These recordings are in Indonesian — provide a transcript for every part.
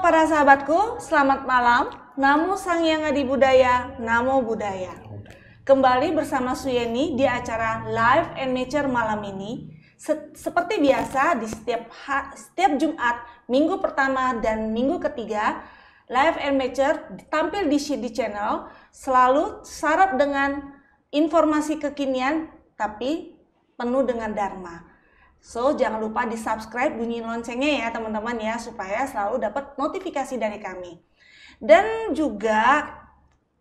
para sahabatku, selamat malam. Namo Sang Yang Adi Budaya, Namo Budaya. Kembali bersama Suyeni di acara Live and Nature malam ini. seperti biasa di setiap setiap Jumat, minggu pertama dan minggu ketiga, Live and Nature tampil di CD Channel selalu syarat dengan informasi kekinian tapi penuh dengan dharma. So, jangan lupa di subscribe, bunyi loncengnya ya teman-teman ya, supaya selalu dapat notifikasi dari kami. Dan juga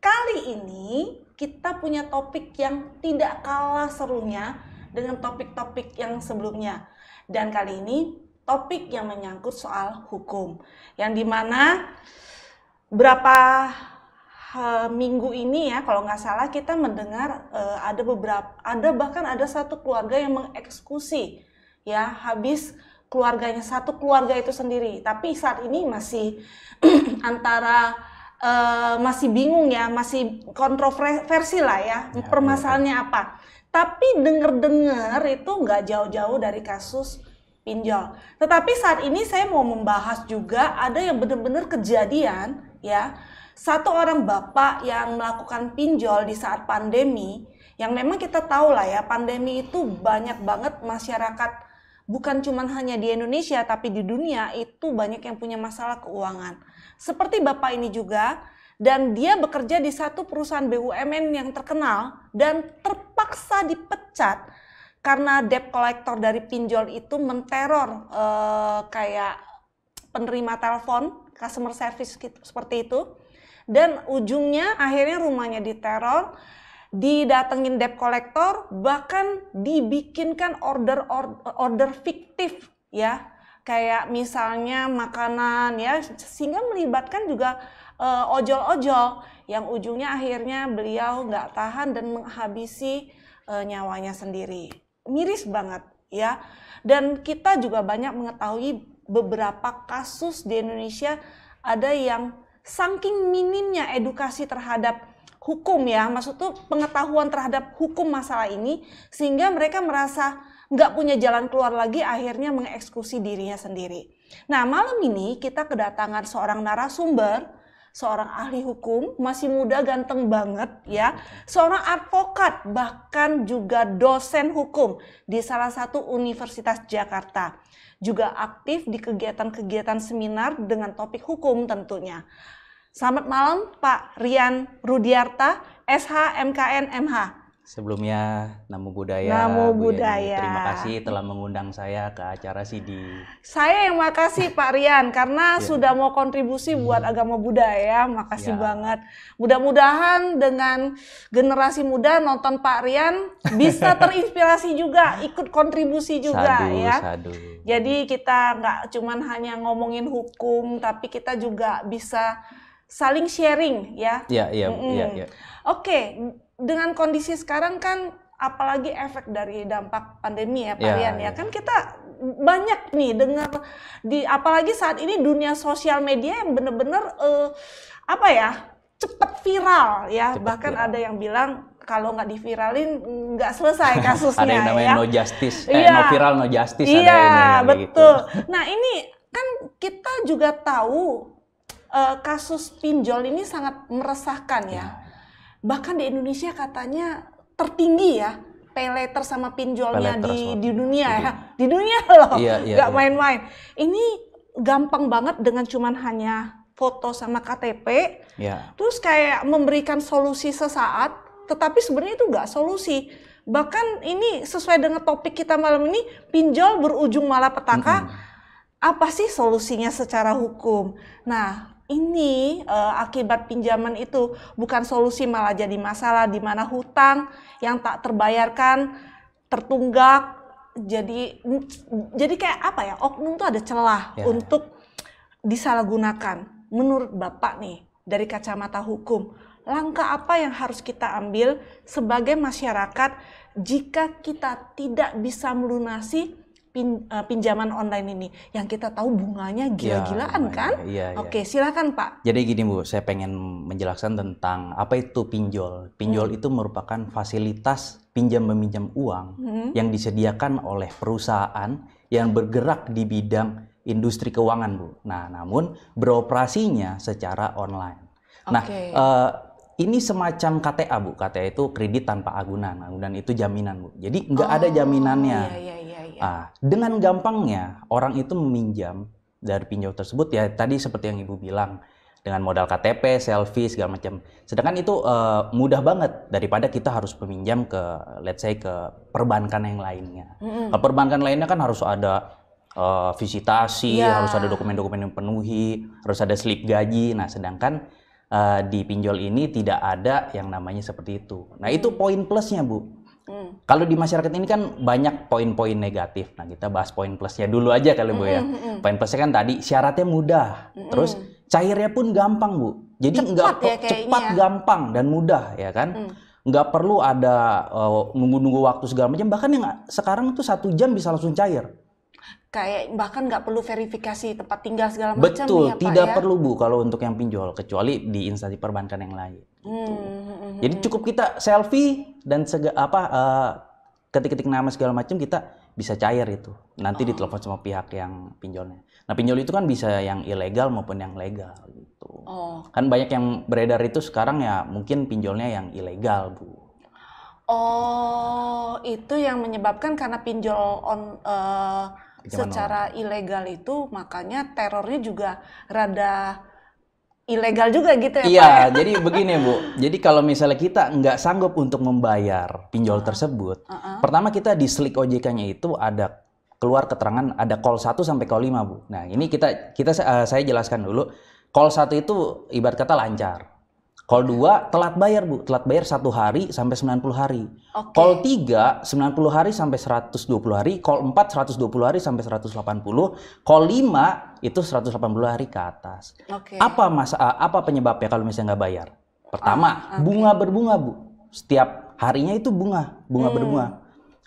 kali ini kita punya topik yang tidak kalah serunya dengan topik-topik yang sebelumnya. Dan kali ini topik yang menyangkut soal hukum. Yang dimana berapa eh, minggu ini ya kalau nggak salah kita mendengar e, ada beberapa ada bahkan ada satu keluarga yang mengeksekusi ya habis keluarganya satu keluarga itu sendiri tapi saat ini masih antara uh, masih bingung ya masih kontroversi lah ya, ya permasalahannya apa tapi denger-dengar itu nggak jauh-jauh dari kasus pinjol tetapi saat ini saya mau membahas juga ada yang benar-benar kejadian ya satu orang bapak yang melakukan pinjol di saat pandemi yang memang kita tahu lah ya pandemi itu banyak banget masyarakat bukan cuma hanya di Indonesia tapi di dunia itu banyak yang punya masalah keuangan. Seperti Bapak ini juga dan dia bekerja di satu perusahaan BUMN yang terkenal dan terpaksa dipecat karena debt collector dari pinjol itu menteror eh, kayak penerima telepon, customer service gitu, seperti itu. Dan ujungnya akhirnya rumahnya diteror didatengin debt collector, bahkan dibikinkan order order, order fiktif ya. Kayak misalnya makanan ya sehingga melibatkan juga eh, ojol-ojol yang ujungnya akhirnya beliau nggak tahan dan menghabisi uh, nyawanya sendiri. Miris banget ya. Dan kita juga banyak mengetahui beberapa kasus di Indonesia ada yang saking minimnya edukasi terhadap hukum ya, maksud tuh pengetahuan terhadap hukum masalah ini sehingga mereka merasa nggak punya jalan keluar lagi akhirnya mengeksekusi dirinya sendiri. Nah malam ini kita kedatangan seorang narasumber, seorang ahli hukum, masih muda ganteng banget ya, seorang advokat bahkan juga dosen hukum di salah satu universitas Jakarta. Juga aktif di kegiatan-kegiatan seminar dengan topik hukum tentunya. Selamat malam Pak Rian Rudiarta, SH MKN MH. Sebelumnya Namo Budaya. Namo Bu terima kasih telah mengundang saya ke acara CD. Saya yang makasih Pak Rian karena ya. sudah mau kontribusi iya. buat agama budaya. Makasih ya. banget. Mudah-mudahan dengan generasi muda nonton Pak Rian bisa terinspirasi juga, ikut kontribusi juga sadu, ya. Sadu. Jadi kita nggak cuman hanya ngomongin hukum, tapi kita juga bisa saling sharing ya. Iya, iya, iya, iya. Oke, dengan kondisi sekarang kan apalagi efek dari dampak pandemi ya Pak ya, Rian ya. ya. Kan kita banyak nih dengar di apalagi saat ini dunia sosial media yang benar-benar eh, apa ya? cepat viral ya. Cepet Bahkan viral. ada yang bilang kalau nggak diviralin nggak selesai kasusnya ada yang namanya ya. no justice eh, iya. no viral no justice iya ada yang namanya gitu. betul gitu. nah ini kan kita juga tahu uh, kasus pinjol ini sangat meresahkan ya. ya. Bahkan di Indonesia katanya tertinggi ya peleter sama pinjolnya di di dunia ya. Di dunia loh. ya, ya, Gak iya. main-main. Ya. Ini gampang banget dengan cuman hanya foto sama KTP. Ya. Terus kayak memberikan solusi sesaat, tetapi sebenarnya itu gak solusi. Bahkan ini sesuai dengan topik kita malam ini, pinjol berujung malapetaka. Mm -hmm. Apa sih solusinya secara hukum? Nah, ini uh, akibat pinjaman itu bukan solusi malah jadi masalah di mana hutang yang tak terbayarkan tertunggak jadi jadi kayak apa ya oknum itu ada celah ya. untuk disalahgunakan menurut bapak nih dari kacamata hukum langkah apa yang harus kita ambil sebagai masyarakat jika kita tidak bisa melunasi pin, uh, pinjaman online ini yang kita tahu bunganya iya, gila-gilaan ya, kan? Iya, ya, Oke, silakan Pak. Jadi gini Bu, saya pengen menjelaskan tentang apa itu pinjol. Pinjol hmm. itu merupakan fasilitas pinjam meminjam uang hmm. yang disediakan oleh perusahaan yang bergerak di bidang industri keuangan, Bu. Nah, namun beroperasinya secara online. Okay. Nah, uh, ini semacam KTA bu, KTA itu kredit tanpa agunan, agunan itu jaminan bu. Jadi nggak oh, ada jaminannya. Iya, iya, iya. Iya. Ah, dengan gampangnya orang itu meminjam dari pinjol tersebut ya tadi seperti yang Ibu bilang dengan modal KTP, selfie segala macam. Sedangkan itu uh, mudah banget daripada kita harus meminjam ke let's say ke perbankan yang lainnya. Mm-hmm. Ke nah, perbankan lainnya kan harus ada uh, visitasi, yeah. harus ada dokumen-dokumen yang penuhi, harus ada slip gaji. Nah, sedangkan uh, di pinjol ini tidak ada yang namanya seperti itu. Nah, itu poin plusnya, Bu kalau di masyarakat ini kan banyak poin-poin negatif. Nah, kita bahas poin plusnya dulu aja kali Bu ya. Poin plusnya kan tadi syaratnya mudah. Mm -hmm. Terus cairnya pun gampang, Bu. Jadi enggak ya, cepat, ya. gampang dan mudah ya kan. Mm. Nggak perlu ada eh, nunggu-nunggu uh, waktu segala macam. Bahkan yang sekarang tuh satu jam bisa langsung cair kayak bahkan nggak perlu verifikasi tempat tinggal segala macam. Betul, ya, Pak, tidak ya? perlu bu kalau untuk yang pinjol kecuali di instansi perbankan yang lain. Gitu. Hmm, hmm, hmm. Jadi hmm. cukup kita selfie dan sega, apa uh, ketik-ketik nama segala macam kita bisa cair itu. Nanti oh. ditelepon sama pihak yang pinjolnya. Nah, pinjol itu kan bisa yang ilegal maupun yang legal gitu. Oh. Kan banyak yang beredar itu sekarang ya mungkin pinjolnya yang ilegal, Bu. Oh, itu yang menyebabkan karena pinjol on uh, secara ilegal itu makanya terornya juga rada ilegal juga gitu ya Iya, Pak? Ya? jadi begini Bu. Jadi kalau misalnya kita nggak sanggup untuk membayar pinjol ah. tersebut, uh -uh. pertama kita di slick OJK-nya itu ada keluar keterangan ada call 1 sampai call 5, Bu. Nah, ini kita kita uh, saya jelaskan dulu. Call 1 itu ibarat kata lancar. Call 2 telat bayar, Bu. Telat bayar satu hari sampai 90 hari. Okay. Call 3 90 hari sampai 120 hari, call 4 120 hari sampai 180, call 5 itu 180 hari ke atas. Okay. Apa mas eh, apa penyebabnya kalau misalnya nggak bayar? Pertama, ah, ah okay. bunga berbunga, Bu. Setiap harinya itu bunga, bunga hmm. berbunga.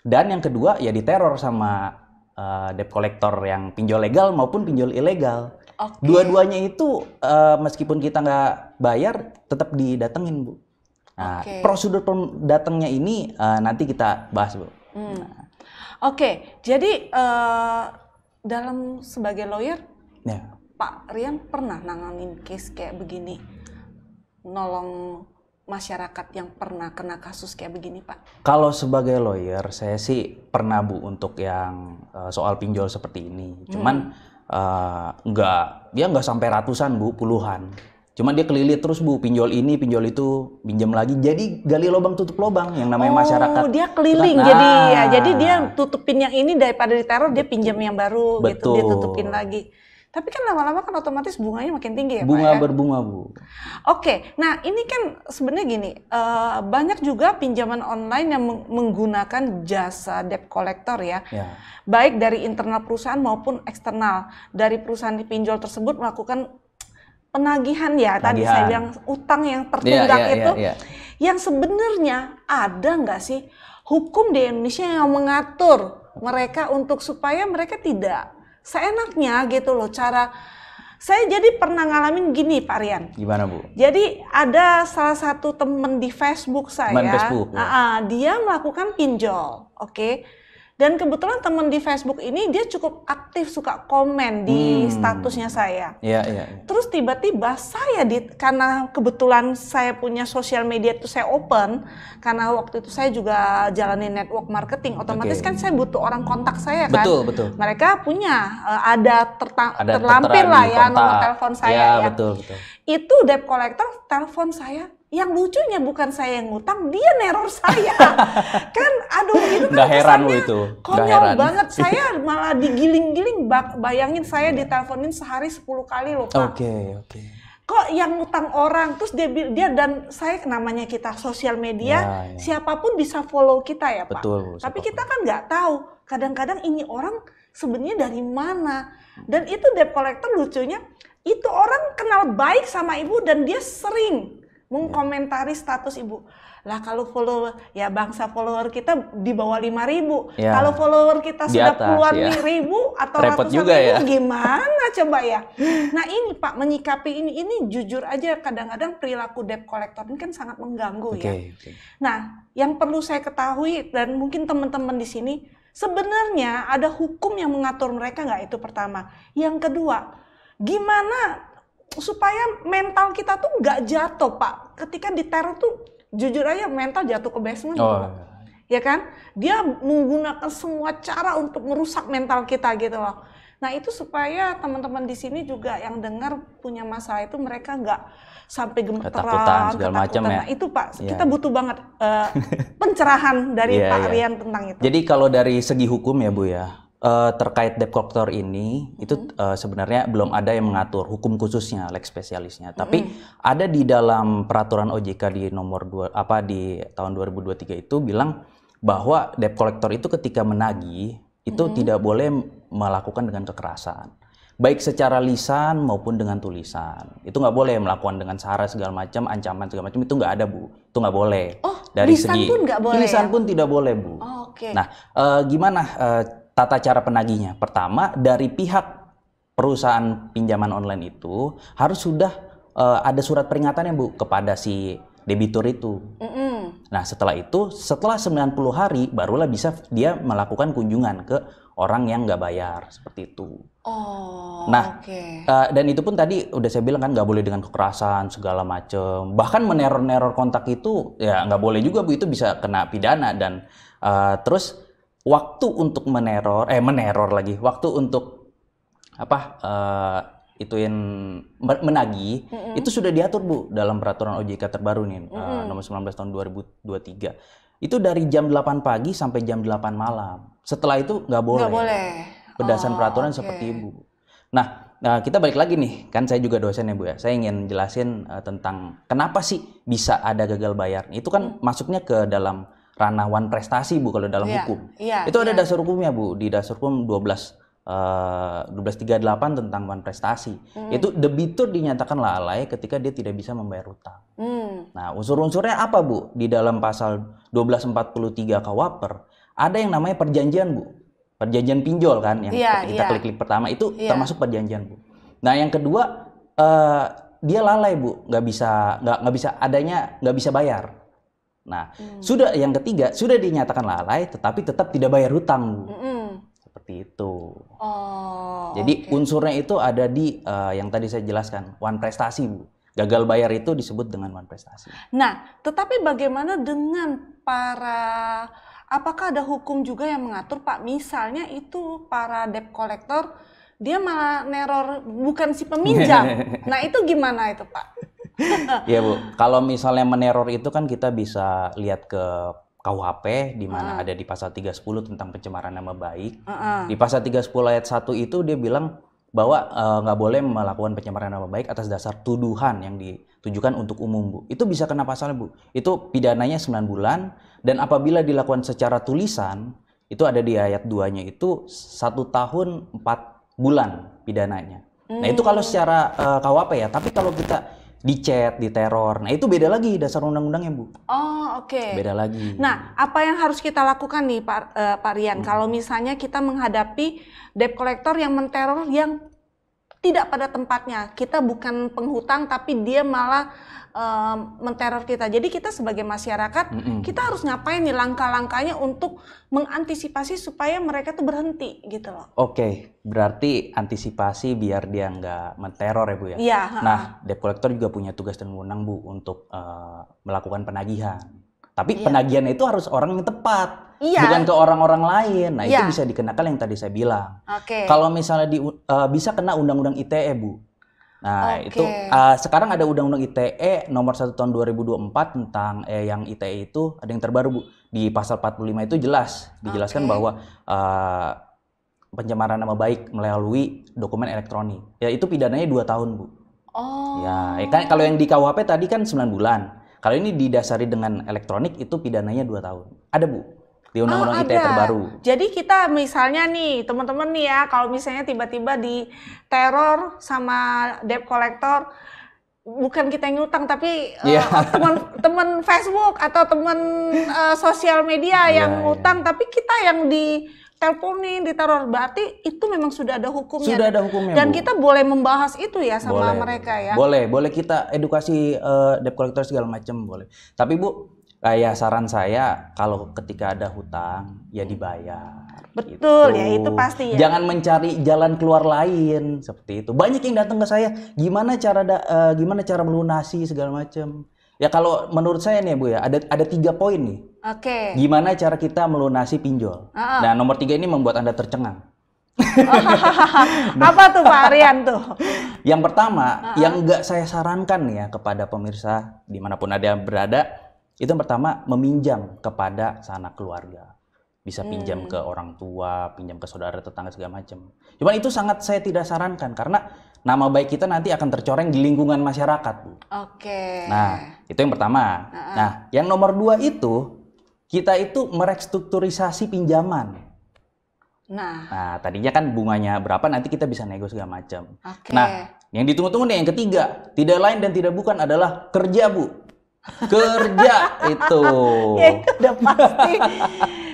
Dan yang kedua ya diteror sama uh, debt collector yang pinjol legal maupun pinjol ilegal. Okay. Dua-duanya itu uh, meskipun kita nggak bayar tetap didatengin, Bu. Nah, okay. prosedur datangnya ini uh, nanti kita bahas, Bu. Hmm. Nah. Oke, okay. jadi uh, dalam sebagai lawyer Yeah. Pak Rian pernah nanganin case kayak begini, nolong masyarakat yang pernah kena kasus kayak begini, Pak? Kalau sebagai lawyer, saya sih pernah Bu untuk yang uh, soal pinjol seperti ini. Cuman hmm. uh, nggak, dia nggak sampai ratusan Bu, puluhan. Cuman dia kelilit terus bu, pinjol ini, pinjol itu, pinjam lagi. Jadi gali lubang tutup lubang yang namanya oh, masyarakat. Oh, dia keliling. Nah. Jadi ya, jadi dia tutupin yang ini daripada diteror dia pinjam yang baru Betul. gitu, dia tutupin lagi. Tapi kan lama-lama kan otomatis bunganya makin tinggi ya Bunga ya? berbunga Bu. Oke, nah ini kan sebenarnya gini, uh, banyak juga pinjaman online yang meng menggunakan jasa debt collector ya. ya. Baik dari internal perusahaan maupun eksternal. Dari perusahaan pinjol tersebut melakukan penagihan ya, penagihan. tadi saya bilang utang yang ya, tertunggak ya, ya, itu. Ya, ya. Yang sebenarnya ada nggak sih hukum di Indonesia yang mengatur mereka untuk supaya mereka tidak seenaknya gitu loh cara saya jadi pernah ngalamin gini Pak Rian. Gimana Bu? Jadi ada salah satu temen di Facebook saya. Teman Facebook. Uh, uh, dia melakukan pinjol, oke. Okay? Dan kebetulan teman di Facebook ini dia cukup aktif suka komen di hmm. statusnya saya. Iya, iya. iya. Terus tiba-tiba saya di karena kebetulan saya punya sosial media itu saya open karena waktu itu saya juga jalani network marketing otomatis okay. kan saya butuh orang kontak saya kan. Betul, betul. Mereka punya eh, ada, terta- ada terlampir lah ya kontak. nomor telepon saya iya, ya. Iya, betul, betul. Itu debt collector telepon saya yang lucunya bukan saya yang ngutang, dia neror saya. kan aduh itu kan Nggak heran itu. konyol heran. banget. Saya malah digiling-giling bayangin saya diteleponin sehari 10 kali loh Pak. Oke, okay, oke. Okay. Kok yang ngutang orang terus dia dia dan saya namanya kita sosial media, ya, ya. siapapun bisa follow kita ya, Pak. Betul. Tapi siapapun. kita kan nggak tahu. Kadang-kadang ini orang sebenarnya dari mana. Dan itu debt collector lucunya itu orang kenal baik sama ibu dan dia sering mengkomentari status ibu. Lah kalau follower ya bangsa follower kita di bawah lima ribu. Ya, kalau follower kita sudah atas, puluhan ya. ribu atau ratusan juga ribu ya. gimana coba ya? Nah, ini Pak menyikapi ini ini jujur aja kadang-kadang perilaku debt collector ini kan sangat mengganggu okay, ya. Okay. Nah, yang perlu saya ketahui dan mungkin teman-teman di sini sebenarnya ada hukum yang mengatur mereka nggak itu pertama. Yang kedua, gimana supaya mental kita tuh nggak jatuh pak ketika diteror tuh jujur aja mental jatuh ke basement oh. Iya. ya kan dia menggunakan semua cara untuk merusak mental kita gitu loh nah itu supaya teman-teman di sini juga yang dengar punya masalah itu mereka nggak sampai gemeteran ketakutan segala macam ya nah, itu pak yeah. kita butuh banget uh, pencerahan dari yeah, Pak yeah. Rian tentang itu jadi kalau dari segi hukum ya bu ya Uh, terkait debt collector ini mm-hmm. itu uh, sebenarnya belum ada yang mengatur hukum khususnya lex spesialisnya mm-hmm. tapi ada di dalam peraturan OJK di nomor dua apa di tahun 2023 itu bilang bahwa debt collector itu ketika menagih itu mm-hmm. tidak boleh melakukan dengan kekerasan baik secara lisan maupun dengan tulisan itu nggak boleh melakukan dengan sara segala macam ancaman segala macam itu nggak ada bu itu nggak boleh oh, dari lisan segi pun gak boleh lisan ya? pun tidak boleh bu oh, okay. nah uh, gimana uh, tata cara penagihnya. Pertama, dari pihak perusahaan pinjaman online itu harus sudah uh, ada surat peringatan ya Bu kepada si debitur itu. Mm -mm. Nah, setelah itu, setelah 90 hari barulah bisa dia melakukan kunjungan ke orang yang nggak bayar seperti itu. Oh. Nah, okay. uh, eh, dan itu pun tadi udah saya bilang kan nggak boleh dengan kekerasan segala macem. Bahkan meneror-neror kontak itu ya nggak boleh juga bu itu bisa kena pidana dan uh, terus waktu untuk meneror eh meneror lagi waktu untuk apa uh, ituin menagih mm -hmm. itu sudah diatur Bu dalam peraturan OJK terbaru nih mm -hmm. uh, nomor 19 tahun 2023 itu dari jam 8 pagi sampai jam 8 malam setelah itu nggak boleh nggak boleh berdasarkan oh, peraturan okay. seperti Ibu nah Nah, kita balik lagi nih, kan saya juga dosen ya Bu ya. Saya ingin jelasin uh, tentang kenapa sih bisa ada gagal bayar. Itu kan hmm. masuknya ke dalam Ranah Wan prestasi Bu kalau dalam yeah. hukum. Yeah. Itu ada iya. dasar hukumnya Bu di dasar hukum 12 Uh, 1238 tentang wan prestasi mm. itu debitur dinyatakan lalai ketika dia tidak bisa membayar utang. Mm. Nah, unsur-unsurnya apa, Bu? Di dalam pasal 1243 KAWaper ada yang namanya perjanjian, Bu. Perjanjian pinjol kan yang yeah, kita iya. klik-klik pertama itu yeah. termasuk perjanjian, Bu. Nah, yang kedua uh, dia lalai, Bu, nggak bisa nggak nggak bisa adanya nggak bisa bayar. Nah, hmm. sudah yang ketiga sudah dinyatakan lalai tetapi tetap tidak bayar hutang. Hmm. Seperti itu. Oh. Jadi okay. unsurnya itu ada di uh, yang tadi saya jelaskan, one prestasi, Bu. Gagal bayar itu disebut dengan one prestasi. Nah, tetapi bagaimana dengan para apakah ada hukum juga yang mengatur Pak misalnya itu para debt collector dia malah neror bukan si peminjam. nah, itu gimana itu, Pak? Iya bu, kalau misalnya meneror itu kan kita bisa lihat ke KUHP di mana uh. ada di pasal 310 tentang pencemaran nama baik. Uh -uh. Di pasal 310 ayat 1 itu dia bilang bahwa eh, nggak uh, boleh melakukan pencemaran nama baik atas dasar tuduhan yang ditujukan untuk umum bu itu bisa kena pasal bu itu pidananya 9 bulan dan apabila dilakukan secara tulisan itu ada di ayat 2 nya itu satu tahun 4 bulan pidananya hmm. nah itu kalau hmm. secara uh, eh, KUHP ya tapi kalau kita dicet, diteror. Nah, itu beda lagi dasar undang-undangnya, Bu. Oh, oke. Okay. Beda lagi. Nah, apa yang harus kita lakukan nih, Pak, uh, Pak Rian? Hmm. Kalau misalnya kita menghadapi debt collector yang menteror yang tidak pada tempatnya. Kita bukan penghutang tapi dia malah uh, menteror kita. Jadi kita sebagai masyarakat mm -hmm. kita harus ngapain nih langkah-langkahnya untuk mengantisipasi supaya mereka tuh berhenti gitu loh. Oke, okay. berarti antisipasi biar dia nggak menteror ya bu ya. Iya. Nah, debt collector juga punya tugas dan wewenang bu untuk uh, melakukan penagihan. Tapi yeah. penagihannya itu harus orang yang tepat. Iya. Bukan ke orang-orang lain. Nah, iya. itu bisa dikenakan yang tadi saya bilang. Oke. Okay. Kalau misalnya di uh, bisa kena undang-undang ITE, Bu. Nah, okay. itu uh, sekarang ada undang-undang ITE nomor 1 tahun 2024 tentang eh, yang ITE itu ada yang terbaru, Bu. Di pasal 45 itu jelas dijelaskan okay. bahwa uh, pencemaran nama baik melalui dokumen elektronik. Ya, itu pidananya 2 tahun, Bu. Oh. Ya, ya kan kalau yang di KUHP tadi kan 9 bulan. Kalau ini didasari dengan elektronik itu pidananya 2 tahun. Ada Bu di Undang-Undang oh, ITE terbaru. Jadi kita misalnya nih teman-teman nih ya kalau misalnya tiba-tiba di teror sama debt collector bukan kita yang ngutang tapi yeah. Iya. uh, teman teman Facebook atau teman uh, sosial media iya, yang yeah, ngutang yeah. tapi kita yang di teleponin, diteror berarti itu memang sudah ada hukumnya. Sudah ada hukumnya. Dan Bu. kita boleh membahas itu ya sama boleh. mereka ya. Boleh, boleh kita edukasi uh, debt collector segala macam boleh. Tapi Bu, kayak saran saya kalau ketika ada hutang ya dibayar. Betul ya, gitu. ya itu pasti ya. Jangan mencari jalan keluar lain seperti itu. Banyak yang datang ke saya, gimana cara da, uh, gimana cara melunasi segala macam. Ya kalau menurut saya nih Bu ya, ada ada tiga poin nih Oke. Okay. Gimana cara kita melunasi pinjol? Uh -uh. Nah, nomor tiga ini membuat Anda tercengang. Apa tuh Pak Aryan tuh? yang pertama, uh -uh. yang nggak saya sarankan ya kepada pemirsa dimanapun ada yang berada, itu yang pertama meminjam kepada sanak keluarga. Bisa hmm. pinjam hmm. ke orang tua, pinjam ke saudara, tetangga, segala macam. Cuman itu sangat saya tidak sarankan karena nama baik kita nanti akan tercoreng di lingkungan masyarakat, Oke. Okay. Nah, itu yang pertama. Uh -uh. Nah, yang nomor dua itu kita itu merestrukturisasi pinjaman. Nah. nah, tadinya kan bunganya berapa, nanti kita bisa nego segala macam. Okay. Nah, yang ditunggu-tunggu nih yang ketiga, tidak lain dan tidak bukan adalah kerja bu kerja itu. ya, udah pasti.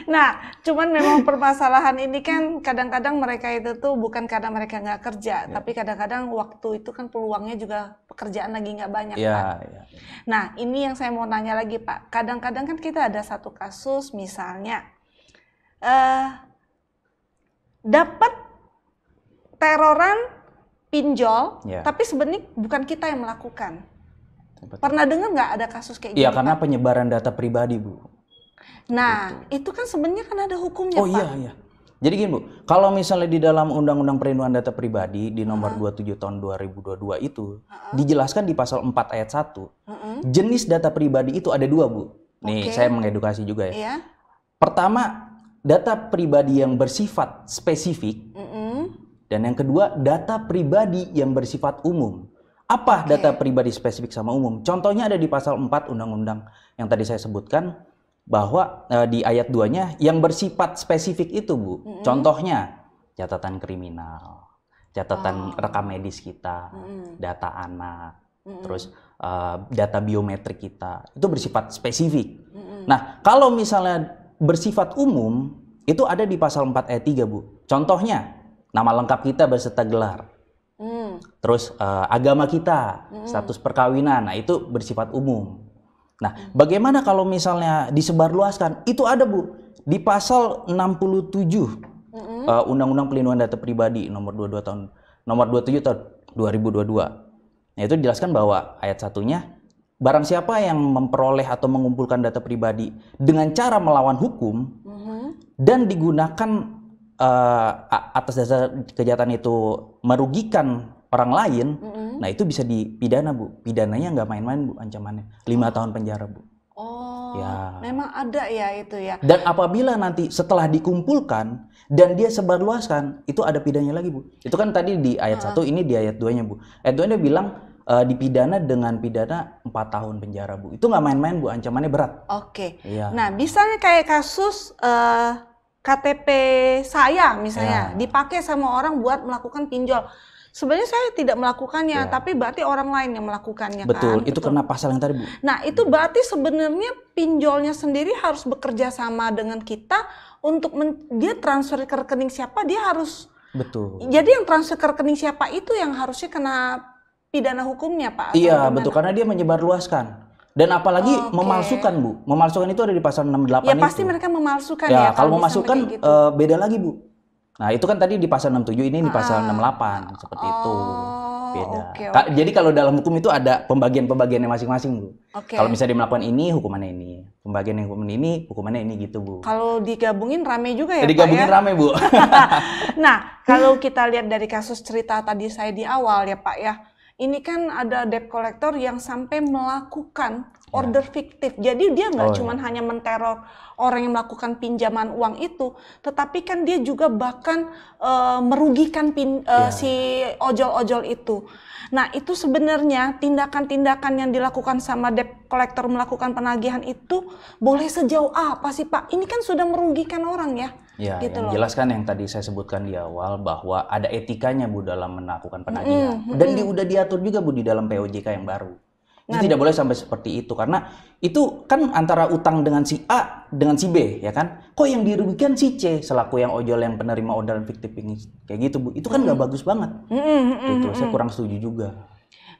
Nah, cuman memang permasalahan ini kan kadang-kadang mereka itu tuh bukan karena mereka nggak kerja, ya. tapi kadang-kadang waktu itu kan peluangnya juga pekerjaan lagi nggak banyak ya, kan. Ya. Nah, ini yang saya mau nanya lagi Pak. Kadang-kadang kan kita ada satu kasus misalnya uh, dapat teroran pinjol, ya. tapi sebenarnya bukan kita yang melakukan Pernah dengar nggak ada kasus kayak gitu? Iya, karena kan? penyebaran data pribadi, Bu. Nah, gitu. itu kan sebenarnya kan ada hukumnya, oh, iya, Pak. Oh iya, iya. Jadi gini Bu, kalau misalnya di dalam Undang-Undang Perlindungan Data Pribadi di nomor uh -huh. 27 tahun 2022 itu uh -huh. dijelaskan di pasal 4 ayat 1, uh -huh. jenis data pribadi itu ada dua Bu. Nih, okay. saya mengedukasi juga ya. Yeah. Pertama, data pribadi yang bersifat spesifik. Uh -huh. Dan yang kedua, data pribadi yang bersifat umum. Apa okay. data pribadi spesifik sama umum? Contohnya ada di pasal 4 undang-undang yang tadi saya sebutkan bahwa e, di ayat 2-nya yang bersifat spesifik itu, Bu. Mm -hmm. Contohnya catatan kriminal, catatan oh. rekam medis kita, mm -hmm. data anak, mm -hmm. terus e, data biometrik kita. Itu bersifat spesifik. Mm -hmm. Nah, kalau misalnya bersifat umum itu ada di pasal 4 ayat 3, Bu. Contohnya nama lengkap kita berserta gelar terus uh, agama kita, hmm. status perkawinan. Nah, itu bersifat umum. Nah, bagaimana kalau misalnya disebarluaskan? Itu ada, Bu, di pasal 67 mm-hmm. uh, Undang-Undang Pelindungan Data Pribadi nomor 22 tahun nomor 27 tahun 2022. Nah, itu dijelaskan bahwa ayat satunya barang siapa yang memperoleh atau mengumpulkan data pribadi dengan cara melawan hukum mm-hmm. dan digunakan uh, atas dasar kejahatan itu merugikan orang lain, mm-hmm. nah itu bisa dipidana bu. Pidananya nggak main-main bu, ancamannya lima oh. tahun penjara bu. Oh, ya. memang ada ya itu ya. Dan apabila nanti setelah dikumpulkan dan dia sebarluaskan, itu ada pidananya lagi bu. Itu kan tadi di ayat satu, ini di ayat 2 nya bu. Ayat 2 nya bilang uh, dipidana dengan pidana empat tahun penjara bu itu nggak main-main bu ancamannya berat oke okay. ya. nah misalnya kayak kasus uh, eh, KTP saya misalnya ya. dipakai sama orang buat melakukan pinjol sebenarnya saya tidak melakukannya, ya. tapi berarti orang lain yang melakukannya kan, Betul, kan? itu Betul. Gitu. karena pasal yang tadi, Bu. Nah, itu hmm. berarti sebenarnya pinjolnya sendiri harus bekerja sama dengan kita untuk men dia transfer ke rekening siapa, dia harus Betul. Jadi yang transfer ke rekening siapa itu yang harusnya kena pidana hukumnya, Pak. Iya, betul karena dia menyebarluaskan dan apalagi okay. memalsukan bu memalsukan itu ada di pasal 68 ya pasti mereka memalsukan ya, ya kalau memalsukan gitu. uh, beda lagi bu Nah, itu kan tadi di pasal 67 ini di pasal ah. 68 seperti oh, itu. Beda. Okay, okay. Jadi kalau dalam hukum itu ada pembagian-pembagiannya masing-masing, Bu. Okay. Kalau misalnya dia melakukan ini, hukumannya ini. Pembagian yang hukuman ini, hukumannya ini gitu, Bu. Kalau digabungin rame juga ya, Jadi eh, Digabungin Pak, ya? rame, Bu. nah, kalau kita lihat dari kasus cerita tadi saya di awal ya, Pak ya ini kan ada debt collector yang sampai melakukan ya. order yeah. fiktif. Jadi dia nggak oh, cuma yeah. hanya menteror orang yang melakukan pinjaman uang itu, tetapi kan dia juga bahkan uh, merugikan pin, uh, eh, yeah. si ojol-ojol itu. Nah, itu sebenarnya tindakan-tindakan yang dilakukan sama debt collector melakukan penagihan itu boleh sejauh apa sih, Pak? Ini kan sudah merugikan orang ya. Ya, gitu yang loh. yang tadi saya sebutkan di awal bahwa ada etikanya Bu dalam melakukan penagihan. Mm -hmm. Dan di, udah diatur juga Bu di dalam POJK yang baru. Nah, tidak boleh sampai seperti itu karena itu kan antara utang dengan si A dengan si B ya kan. Kok yang dirugikan si C selaku yang ojol yang penerima orderan fiktif ini kayak gitu bu. Itu kan nggak mm bagus banget. Mm -hmm. Itu saya kurang setuju juga.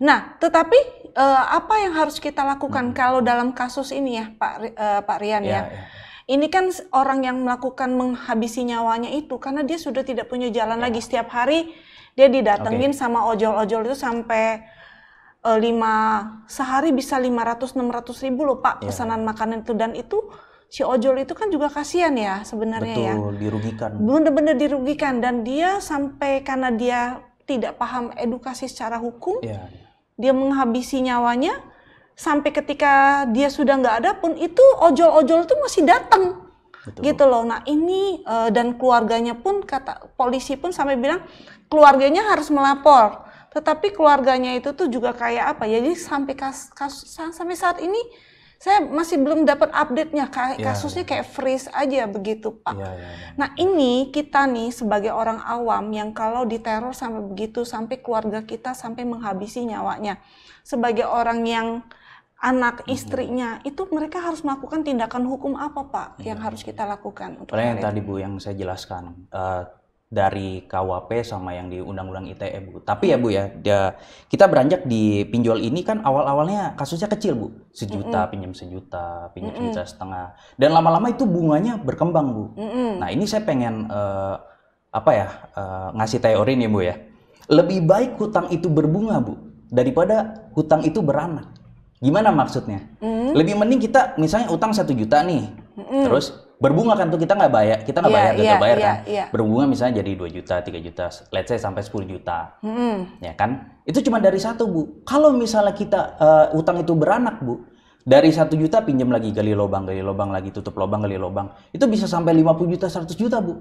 Nah, tetapi uh, apa yang harus kita lakukan mm kalau dalam kasus ini ya Pak uh, Pak Rian ya? ya. Yeah. ini kan orang yang melakukan menghabisi nyawanya itu karena dia sudah tidak punya jalan yeah. lagi setiap hari dia didatengin okay. sama ojol-ojol itu sampai uh, lima sehari bisa lima ratus enam ratus ribu loh Pak yeah. pesanan makanan itu dan itu si ojol itu kan juga kasihan ya sebenarnya ya. Betul, ya. dirugikan. Bener-bener dirugikan dan dia sampai karena dia tidak paham edukasi secara hukum, ya, ya. dia menghabisi nyawanya sampai ketika dia sudah nggak ada pun itu ojol-ojol itu masih datang. gitu loh. Nah ini eh, dan keluarganya pun kata polisi pun sampai bilang keluarganya harus melapor tetapi keluarganya itu tuh juga kayak apa ya? jadi sampai kas, kas, sampai saat ini saya masih belum dapat update-nya iya, kasusnya yeah. kayak freeze aja begitu pak. Yeah, yeah, yeah. Nah ini kita nih sebagai orang awam yang kalau diteror sampai begitu sampai keluarga kita sampai menghabisi nyawanya sebagai orang yang anak hmm. istrinya mm -hmm. itu mereka harus melakukan tindakan hukum apa pak yeah. yang iya. harus kita lakukan? Untuk yang tadi bu yang saya jelaskan uh, dari KWP sama yang di Undang-Undang ITE Bu. Tapi ya Bu ya, dia, kita beranjak di pinjol ini kan awal-awalnya kasusnya kecil Bu, sejuta mm -mm. pinjam sejuta, pinjam mm -mm. sejuta setengah, dan lama-lama itu bunganya berkembang Bu. Mm -mm. Nah ini saya pengen uh, apa ya uh, ngasih teori nih Bu ya. Lebih baik hutang itu berbunga Bu daripada hutang itu beranak. Gimana maksudnya? Mm -hmm. Lebih mending kita misalnya utang satu juta nih, mm -hmm. terus berbunga kan tuh kita nggak bayar kita nggak yeah, bayar yeah, gak bayar yeah, kan yeah. berbunga misalnya jadi 2 juta 3 juta let's say sampai 10 juta mm. ya kan itu cuma dari satu bu kalau misalnya kita uh, utang itu beranak bu dari satu juta pinjam lagi gali lubang gali lubang lagi tutup lubang gali lubang itu bisa sampai 50 juta 100 juta bu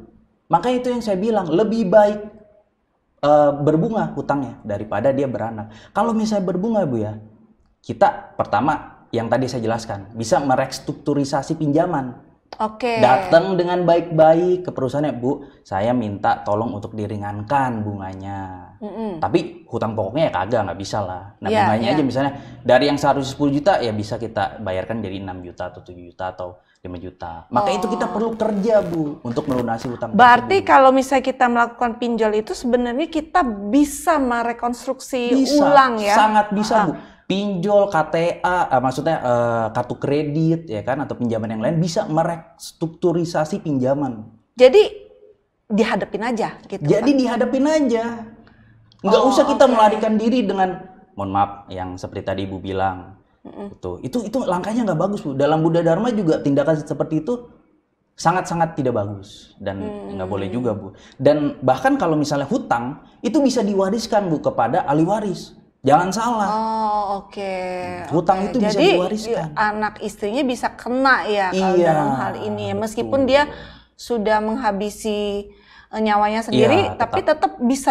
makanya itu yang saya bilang lebih baik uh, berbunga hutangnya daripada dia beranak kalau misalnya berbunga bu ya kita pertama yang tadi saya jelaskan bisa merestrukturisasi pinjaman Oke. Okay. Datang dengan baik-baik ke perusahaannya, Bu. Saya minta tolong untuk diringankan bunganya. Mm -hmm. Tapi hutang pokoknya ya kagak, nggak bisa lah. Nah yeah, bunganya yeah. aja iya. misalnya dari yang seharusnya 10 juta ya bisa kita bayarkan jadi 6 juta atau 7 juta atau 5 juta. Maka oh. itu kita oh. perlu kerja, Bu, untuk melunasi hutang. Berarti kalau misalnya kita melakukan pinjol itu sebenarnya kita bisa merekonstruksi bisa, ulang ya. Sangat bisa, Bu pinjol, KTA, uh, eh, maksudnya uh, kartu kredit ya kan atau pinjaman yang lain bisa merestrukturisasi pinjaman. Jadi dihadapin aja gitu. Kan? Jadi kan? dihadapin aja. Nggak oh, usah kita okay. melarikan diri dengan mohon maaf yang seperti tadi Ibu bilang. Mm-mm. Itu itu itu langkahnya nggak bagus Bu. Dalam Buddha Dharma juga tindakan seperti itu sangat-sangat tidak bagus dan nggak boleh juga Bu. Dan bahkan kalau misalnya hutang itu bisa diwariskan Bu kepada ahli waris. Jangan salah. Oh, oke. Okay. Hmm, hutang okay. itu Jadi, bisa diwariskan. anak istrinya bisa kena ya kalau iya, dalam hal ini ya. meskipun betul. dia sudah menghabisi eh, nyawanya sendiri iya, tetap. tapi tetap bisa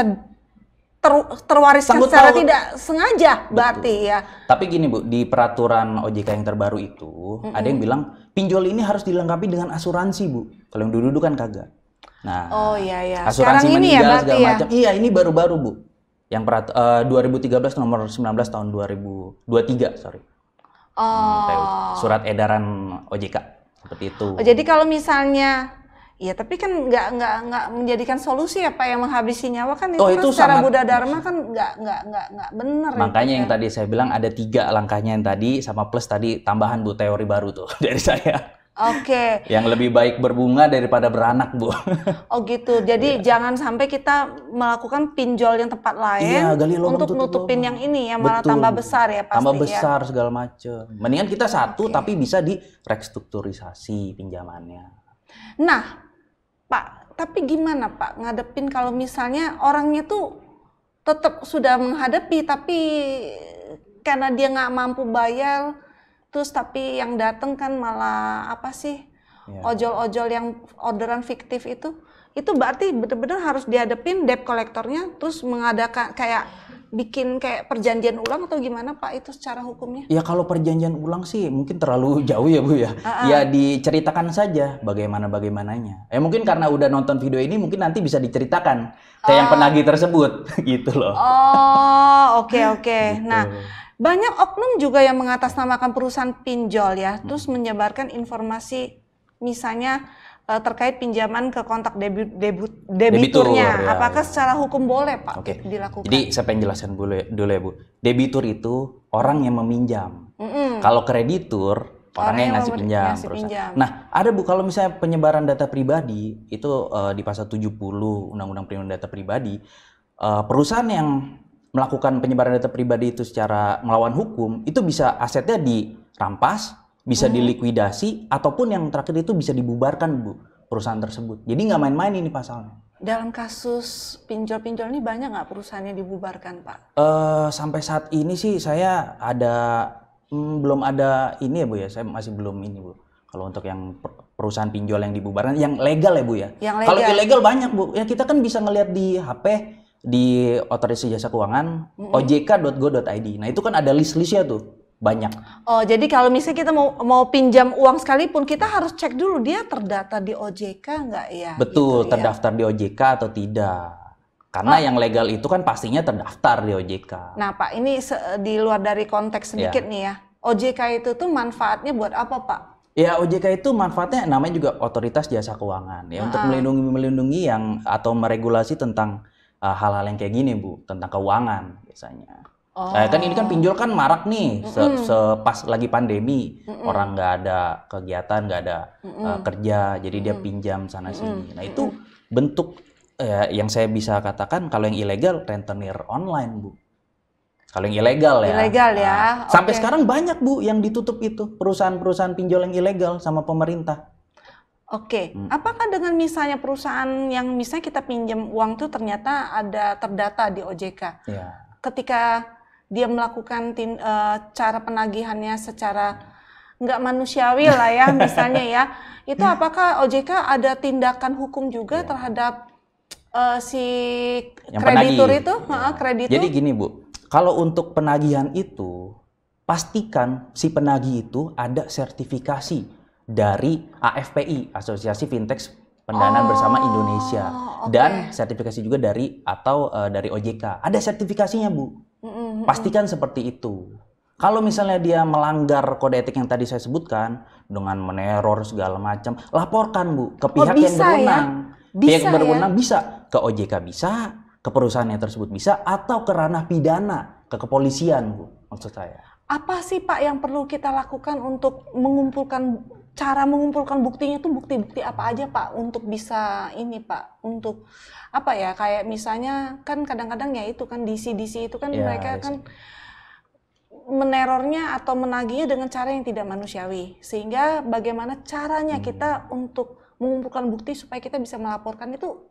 ter, terwariskan Sanggut secara tahu. tidak sengaja Betul. berarti ya. Tapi gini Bu, di peraturan OJK yang terbaru itu mm -mm. ada yang bilang pinjol ini harus dilengkapi dengan asuransi Bu. Kalau yang dulu-dulu kan kagak. Nah, oh iya iya. Asuransi Sekarang ini ya berarti ya. Macam. Iya, ini baru-baru Bu yang perat, uh, 2013 nomor 19 tahun 2023 sorry hmm, oh. Hmm, surat edaran OJK seperti itu oh, jadi kalau misalnya ya tapi kan nggak nggak nggak menjadikan solusi apa yang menghabisi nyawa kan itu, oh, kan secara sangat, Buddha Dharma kan nggak nggak nggak nggak benar ya, makanya yang ya. tadi saya bilang ada tiga langkahnya yang tadi sama plus tadi tambahan bu teori baru tuh dari saya Oke. Okay. Yang lebih baik berbunga daripada beranak, Bu. oh gitu. Jadi yeah. jangan sampai kita melakukan pinjol yang tempat lain yeah, gali lubang, untuk tutup nutupin lubang. yang ini yang malah tambah besar ya pasti. Tambah ya. besar ya. segala macam. Mendingan kita satu okay. tapi bisa di restrukturisasi pinjamannya. Nah, Pak, tapi gimana Pak ngadepin kalau misalnya orangnya tuh tetap sudah menghadapi tapi karena dia nggak mampu bayar terus tapi yang dateng kan malah apa sih iya. ojol-ojol yang orderan fiktif itu itu berarti benar-benar harus dihadapin debt kolektornya terus mengadakan kayak bikin kayak perjanjian ulang atau gimana Pak itu secara hukumnya? Ya kalau perjanjian ulang sih mungkin terlalu jauh ya Bu ya. Uh-uh. Ya diceritakan saja bagaimana bagaimananya. Ya mungkin karena udah nonton video ini mungkin nanti bisa diceritakan kayak uh. yang oh. penagi tersebut gitu loh. Oh oke okay, oke. Okay. gitu. Nah banyak oknum juga yang mengatasnamakan perusahaan pinjol ya, hmm. terus menyebarkan informasi misalnya eh, terkait pinjaman ke kontak debiturnya. Debitur, ya, Apakah secara hukum boleh Pak okay. dilakukan? Jadi saya pengen jelaskan dulu ya, dulu ya Bu. Debitur itu orang yang meminjam. Mm -hmm. Kalau kreditur orang yang ngasih pinjam, ngasih pinjam. Nah, ada Bu kalau misalnya penyebaran data pribadi itu uh, di pasal 70 Undang-Undang Perlindungan Data Pribadi, uh, perusahaan yang melakukan penyebaran data pribadi itu secara melawan hukum, itu bisa asetnya dirampas, bisa hmm. dilikuidasi, ataupun yang terakhir itu bisa dibubarkan bu perusahaan tersebut. Jadi nggak main-main ini pasalnya. Dalam kasus pinjol-pinjol ini banyak nggak perusahaannya dibubarkan pak? Uh, sampai saat ini sih saya ada hmm, belum ada ini ya bu ya, saya masih belum ini bu. Kalau untuk yang perusahaan pinjol yang dibubarkan, yang legal ya bu ya. Yang legal. Kalau ilegal banyak bu, ya kita kan bisa ngelihat di HP di otoritas jasa keuangan mm -hmm. ojk.go.id. Nah, itu kan ada list-listnya tuh banyak. Oh, jadi kalau misalnya kita mau mau pinjam uang sekalipun kita harus cek dulu dia iya, gitu ya. terdaftar di OJK nggak ya? Betul, gitu, terdaftar ya? di OJK atau tidak. Karena oh. yang legal itu kan pastinya terdaftar di OJK. Nah, Pak, ini di luar dari konteks iya. sedikit yeah. nih ya. OJK itu tuh manfaatnya buat apa, Pak? Ya, OJK itu manfaatnya namanya juga otoritas jasa keuangan ya uh untuk ah. melindungi melindungi yang atau meregulasi tentang Eh, hal-hal uh, yang kayak gini bu tentang keuangan biasanya. Oh. kan ini kan oh. pinjol kan marak nih mm Se sepas lagi pandemi mm -mm. orang nggak ada kegiatan nggak ada Uh, kerja jadi dia pinjam sana sini. Nah itu bentuk ya, yang saya bisa katakan kalau yang ilegal rentenir online bu. Kalau yang ilegal ya. Ilegal ya. Nah, okay. Sampai sekarang banyak bu yang ditutup itu perusahaan-perusahaan pinjol yang ilegal sama pemerintah. Oke, okay. Hmm. apakah dengan misalnya perusahaan yang misalnya kita pinjam uang itu ternyata ada terdata di OJK, Ya. ketika dia melakukan tim, uh, eh, cara penagihannya secara nggak manusiawi lah ya misalnya ya, itu hmm. apakah OJK ada tindakan hukum juga ya. terhadap uh, si yang kreditur penagih. itu, Ya. uh, kreditur? Jadi gini bu, kalau untuk penagihan itu pastikan si penagih itu ada sertifikasi dari AFPI Asosiasi Fintech pendanaan oh, bersama Indonesia okay. dan sertifikasi juga dari atau uh, dari OJK. Ada sertifikasinya, Bu. Mm-hmm. Pastikan mm. seperti itu. Kalau misalnya dia melanggar kode etik yang tadi saya sebutkan dengan meneror segala macam, laporkan, Bu, ke pihak oh, bisa, yang berwenang. Ya? Bisa, pihak yang ya? ya? berwenang bisa ke OJK bisa, ke perusahaan yang tersebut bisa atau ke ranah pidana, ke kepolisian, Bu, maksud saya. Apa sih Pak yang perlu kita lakukan untuk mengumpulkan cara mengumpulkan buktinya tuh bukti-bukti apa aja Pak untuk bisa ini Pak untuk apa ya kayak misalnya kan kadang-kadang ya itu kan DC-DC itu kan ya, mereka iya kan menerornya atau menaginya dengan cara yang tidak manusiawi sehingga bagaimana caranya hmm. kita untuk mengumpulkan bukti supaya kita bisa melaporkan itu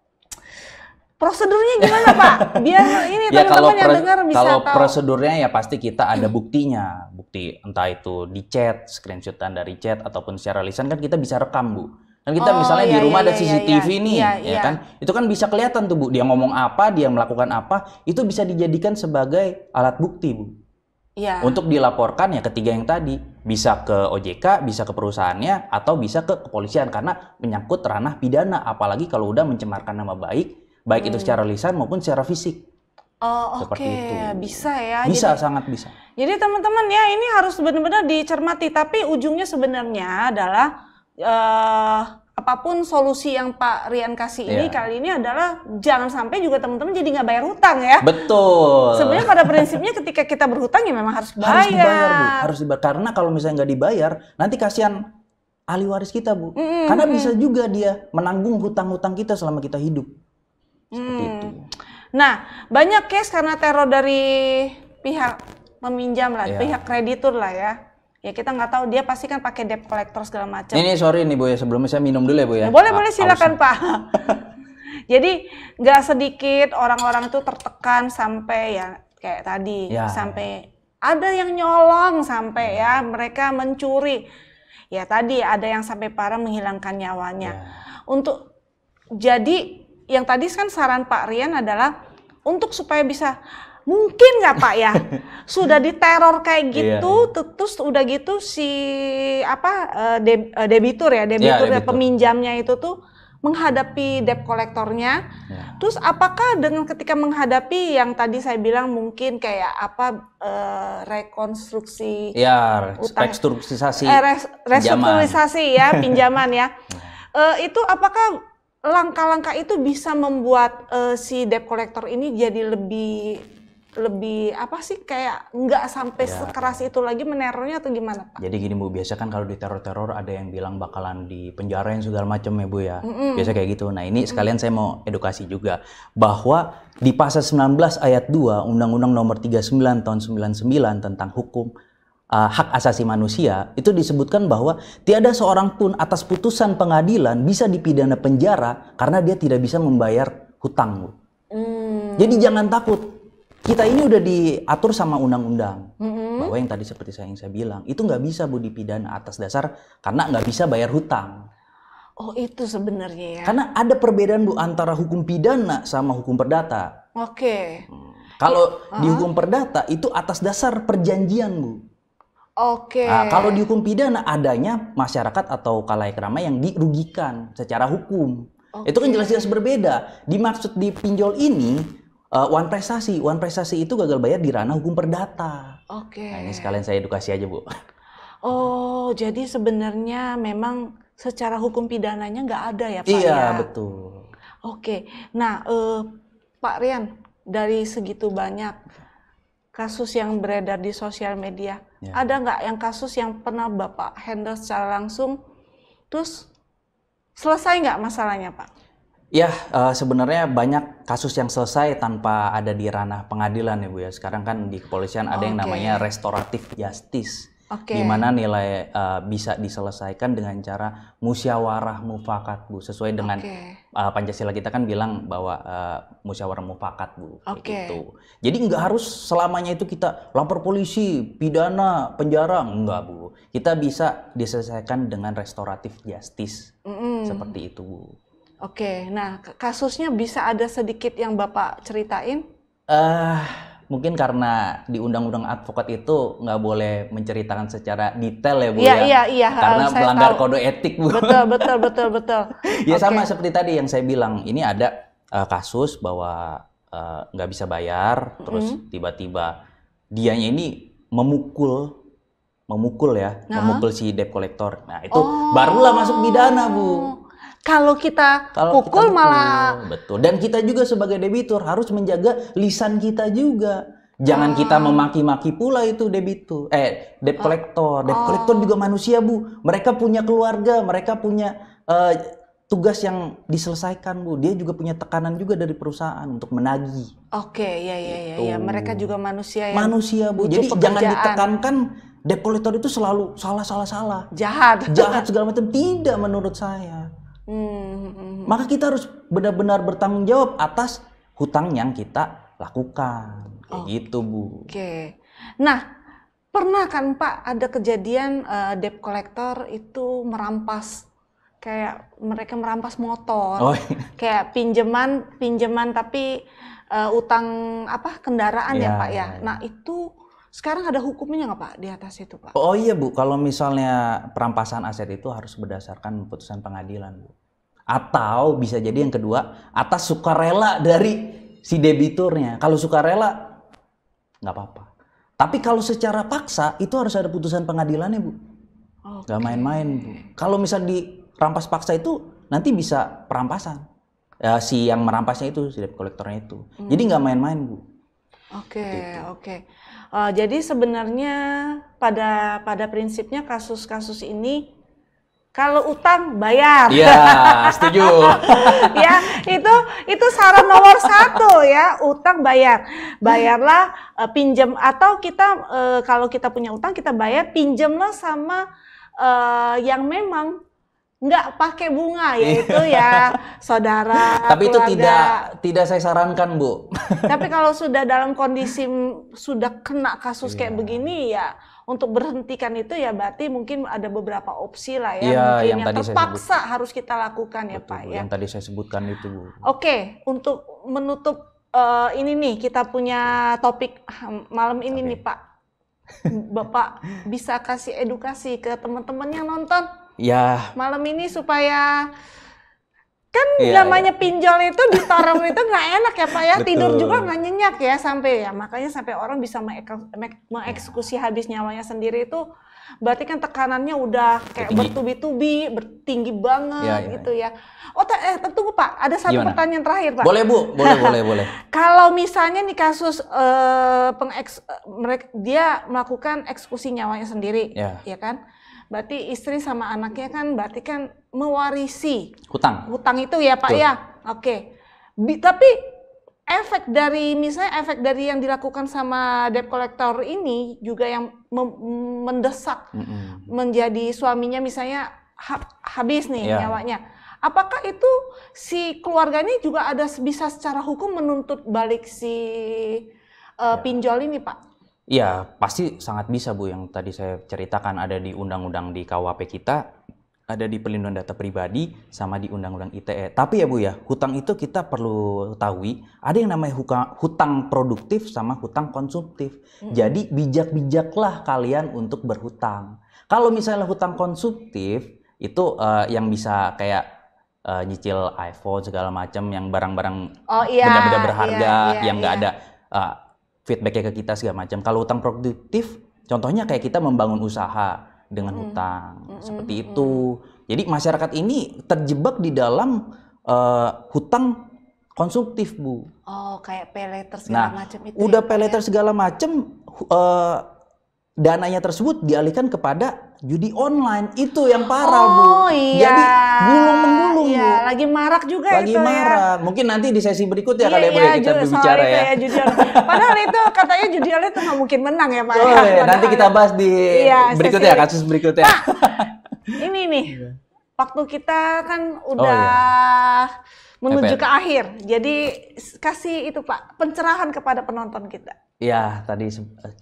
Prosedurnya gimana Pak? Biar ini teman ya, teman-teman yang dengar bisa kalau tahu. Kalau prosedurnya ya pasti kita ada buktinya. Bukti entah itu di chat, screenshotan dari chat, ataupun secara lisan kan kita bisa rekam Bu. Kan kita oh, misalnya iya, di rumah iya, ada iya, CCTV iya, nih, iya, ya iya. kan? Itu kan bisa kelihatan tuh Bu, dia ngomong apa, dia melakukan apa, itu bisa dijadikan sebagai alat bukti Bu. Iya. Untuk dilaporkan ya ketiga yang tadi, bisa ke OJK, bisa ke perusahaannya, atau bisa ke kepolisian karena menyangkut ranah pidana. Apalagi kalau udah mencemarkan nama baik baik hmm. itu secara lisan maupun secara fisik. Oh, oke, okay. Itu. bisa ya. Bisa, jadi, sangat bisa. Jadi teman-teman ya ini harus benar-benar dicermati. Tapi ujungnya sebenarnya adalah uh, apapun solusi yang Pak Rian kasih ini yeah. kali ini adalah jangan sampai juga teman-teman jadi nggak bayar hutang ya. Betul. Sebenarnya pada prinsipnya ketika kita berhutang ya memang harus bayar. Harus dibayar bu, harus dibayar. Karena kalau misalnya nggak dibayar nanti kasihan ahli waris kita bu. Mm -hmm. Karena bisa juga dia menanggung hutang-hutang kita selama kita hidup hmm. Nah, banyak case karena teror dari pihak meminjam lah, yeah. pihak kreditur lah ya. Ya kita nggak tahu dia pasti kan pakai debt collector segala macam. Ini sorry nih bu ya sebelumnya saya minum dulu ya bu ya. Boleh boleh silakan pak. Jadi nggak sedikit orang-orang itu tertekan sampai ya kayak tadi ya. sampai ada yang nyolong sampai ya. mereka mencuri. Ya tadi ada yang sampai parah menghilangkan nyawanya. Ya. Untuk jadi yang tadi kan saran Pak Rian adalah untuk supaya bisa mungkin nggak Pak ya sudah diteror kayak iya. gitu iya, iya. terus udah gitu si apa eh, deb, eh, debitur ya, ya debitur, ya, peminjamnya itu tuh menghadapi debt kolektornya. Ya. Terus apakah dengan ketika menghadapi yang tadi saya bilang mungkin kayak apa e, rekonstruksi ya restrukturisasi eh, restrukturisasi ya pinjaman ya. e, itu apakah langkah-langkah itu bisa membuat uh, si debt collector ini jadi lebih lebih apa sih kayak nggak sampai ya. sekeras itu lagi menerornya atau gimana pak? Jadi gini bu, biasa kan kalau di teror-teror ada yang bilang bakalan di penjara yang segala macam ya bu ya, mm-hmm. biasa kayak gitu. Nah ini mm-hmm. sekalian saya mau edukasi juga bahwa di pasal 19 ayat 2 Undang-Undang Nomor 39 tahun 99 tentang hukum uh, hak asasi manusia itu disebutkan bahwa tiada seorang pun atas putusan pengadilan bisa dipidana penjara karena dia tidak bisa membayar hutang. Hmm. Jadi jangan takut. Kita ini udah diatur sama undang-undang hmm. bahwa yang tadi seperti saya yang saya bilang itu nggak bisa bu dipidana atas dasar karena nggak bisa bayar hutang. Oh itu sebenarnya ya. Karena ada perbedaan bu antara hukum pidana sama hukum perdata. Oke. Okay. Hmm. Kalau uh iya. -huh. di hukum perdata itu atas dasar perjanjian bu. Oke. Okay. Nah, kalau dihukum pidana adanya masyarakat atau kalayak ramai yang dirugikan secara hukum. Okay. Itu kan jelas-jelas berbeda. Dimaksud di pinjol ini uh, eh, one prestasi, one prestasi itu gagal bayar di ranah hukum perdata. Oke. Okay. Nah, ini sekalian saya edukasi aja, Bu. Oh, jadi sebenarnya memang secara hukum pidananya nggak ada ya, Pak? Iya, ya? betul. Oke. Nah, uh, Pak Rian, dari segitu banyak kasus yang beredar di sosial media, Ya. Ada nggak yang kasus yang pernah Bapak handle secara langsung, terus selesai nggak masalahnya Pak? Ya, uh, sebenarnya banyak kasus yang selesai tanpa ada di ranah pengadilan ya Bu ya. Sekarang kan di kepolisian ada okay. yang namanya restoratif justice. Okay. Dimana nilai uh, bisa diselesaikan dengan cara musyawarah mufakat bu, sesuai dengan okay. uh, eh, pancasila kita kan bilang bahwa uh, musyawarah mufakat bu, okay. gitu. Jadi nggak harus selamanya itu kita lapor polisi, pidana, penjara, nggak bu. Kita bisa diselesaikan dengan restoratif justice mm -hmm. seperti itu bu. Oke, nah kasusnya bisa ada sedikit yang bapak ceritain? Uh, mungkin karena di undang-undang advokat itu nggak boleh menceritakan secara detail ya bu iya, ya iya, iya, karena saya melanggar tahu. kode etik bu betul betul betul betul ya okay. sama seperti tadi yang saya bilang ini ada uh, kasus bahwa eh, nggak uh, bisa bayar terus mm tiba-tiba dianya ini memukul memukul ya nah. memukul si debt collector nah itu oh. barulah masuk pidana bu kalau kita Kalau pukul kita malah betul. Dan kita juga sebagai debitur harus menjaga lisan kita juga. Jangan hmm. kita ah. memaki-maki pula itu debitur. Eh, debt collector. Ah. Debt collector oh. juga manusia, Bu. Mereka punya keluarga, mereka punya uh, tugas yang diselesaikan, Bu. Dia juga punya tekanan juga dari perusahaan untuk menagih. Oke, okay, ya ya, ya ya gitu. ya ya. Mereka juga manusia yang Manusia, Bu. Jadi pekerjaan. jangan ditekankan debt collector itu selalu salah salah salah. Jahat. Jahat segala macam. Tidak menurut saya. Hmm, hmm, hmm, hmm. Maka kita harus benar-benar bertanggung jawab atas hutang yang kita lakukan. Kayak oh. gitu, Bu. Oke. Okay. Nah, pernah kan Pak ada kejadian uh, debt collector itu merampas kayak mereka merampas motor. Oh. Kayak pinjaman pinjaman tapi uh, utang apa kendaraan yeah, ya, Pak ya. ya, ya. Nah, itu sekarang ada hukumnya nggak Pak di atas itu Pak? Oh iya Bu, kalau misalnya perampasan aset itu harus berdasarkan putusan pengadilan Bu. Atau bisa jadi yang kedua, atas sukarela dari si debiturnya. Kalau sukarela, nggak apa-apa. Tapi kalau secara paksa, itu harus ada putusan pengadilannya Bu. Okay. Gak main-main Bu. Kalau misal di dirampas paksa itu, nanti bisa perampasan. Ya, si yang merampasnya itu, si debt collectornya itu. Hmm. Jadi nggak main-main Bu. Oke, okay, gitu. oke. Okay. Uh, jadi sebenarnya pada pada prinsipnya kasus-kasus ini kalau utang bayar. Iya, setuju. ya, itu itu saran nomor satu ya, utang bayar. Bayarlah uh, pinjam atau kita uh, kalau kita punya utang kita bayar, pinjamlah sama uh, yang memang nggak pakai bunga ya itu ya saudara tapi keluarga. itu tidak tidak saya sarankan bu tapi kalau sudah dalam kondisi sudah kena kasus yeah. kayak iya. begini ya untuk berhentikan itu ya berarti mungkin ada beberapa opsi lah ya yeah, mungkin yang, yang tadi terpaksa saya harus kita lakukan Betul, ya pak bu, ya yang tadi saya sebutkan itu bu oke okay, untuk menutup uh, ini nih kita punya topik hmm, malam ini okay. nih pak bapak bisa kasih edukasi ke teman-teman yang nonton ya malam ini supaya kan ya, namanya ya. pinjol itu ditaruh itu nggak enak ya pak ya Betul. tidur juga nggak nyenyak ya sampai ya makanya sampai orang bisa mengeksekusi habis nyawanya sendiri itu berarti kan tekanannya udah kayak bertubi-tubi bertinggi banget ya, ya, gitu iya. ya oh eh, tentu pak ada satu Gimana? pertanyaan terakhir pak boleh bu boleh boleh boleh kalau misalnya nih kasus eh, pengeks eh, mereka dia melakukan eksekusi nyawanya sendiri ya, ya kan berarti istri sama anaknya kan berarti kan mewarisi hutang. Hutang itu ya Pak Tuh. ya. Oke. Okay. Tapi efek dari misalnya efek dari yang dilakukan sama debt collector ini juga yang mendesak mm -hmm. menjadi suaminya misalnya ha habis nih yeah. nyawanya. Apakah itu si keluarga ini juga ada bisa secara hukum menuntut balik si uh, eh, yeah. pinjol ini, Pak? Ya, pasti sangat bisa Bu yang tadi saya ceritakan ada di undang-undang di KUHP kita, ada di pelindungan data pribadi sama di undang-undang ITE. Tapi ya Bu ya, hutang itu kita perlu tahu ada yang namanya hutang produktif sama hutang konsumtif. Mm -hmm. Jadi bijak-bijaklah kalian untuk berhutang. Kalau misalnya hutang konsumtif itu uh, yang bisa kayak uh, nyicil iPhone segala macam yang barang-barang oh, iya, benda-benda berharga iya, iya, yang nggak iya. ada uh, feedbacknya ke kita segala macam. Kalau utang produktif, contohnya kayak kita membangun usaha dengan hmm. hutang, hmm. seperti hmm. itu. Hmm. Jadi masyarakat ini terjebak di dalam uh, hutang konsumtif, bu. Oh, kayak peleter segala nah, macam itu. Udah ya, peleter ya? segala macam, uh, dananya tersebut dialihkan kepada judi online itu yang parah oh, bu. Iya. Jadi gulung menggulung iya. bu. Lagi marak juga Lagi itu. Lagi ya. marak. Mungkin nanti di sesi berikutnya ya kali iya, boleh ya kita berbicara ya. ya judi Padahal itu katanya judi online itu nggak mungkin menang ya pak. Ya. Oh, Iya. Nanti kita bahas di iya, berikutnya sesi... kasus berikutnya. Pak, ini nih. Iya. Waktu kita kan udah oh, iya menuju ke akhir. Jadi kasih itu Pak pencerahan kepada penonton kita. Ya tadi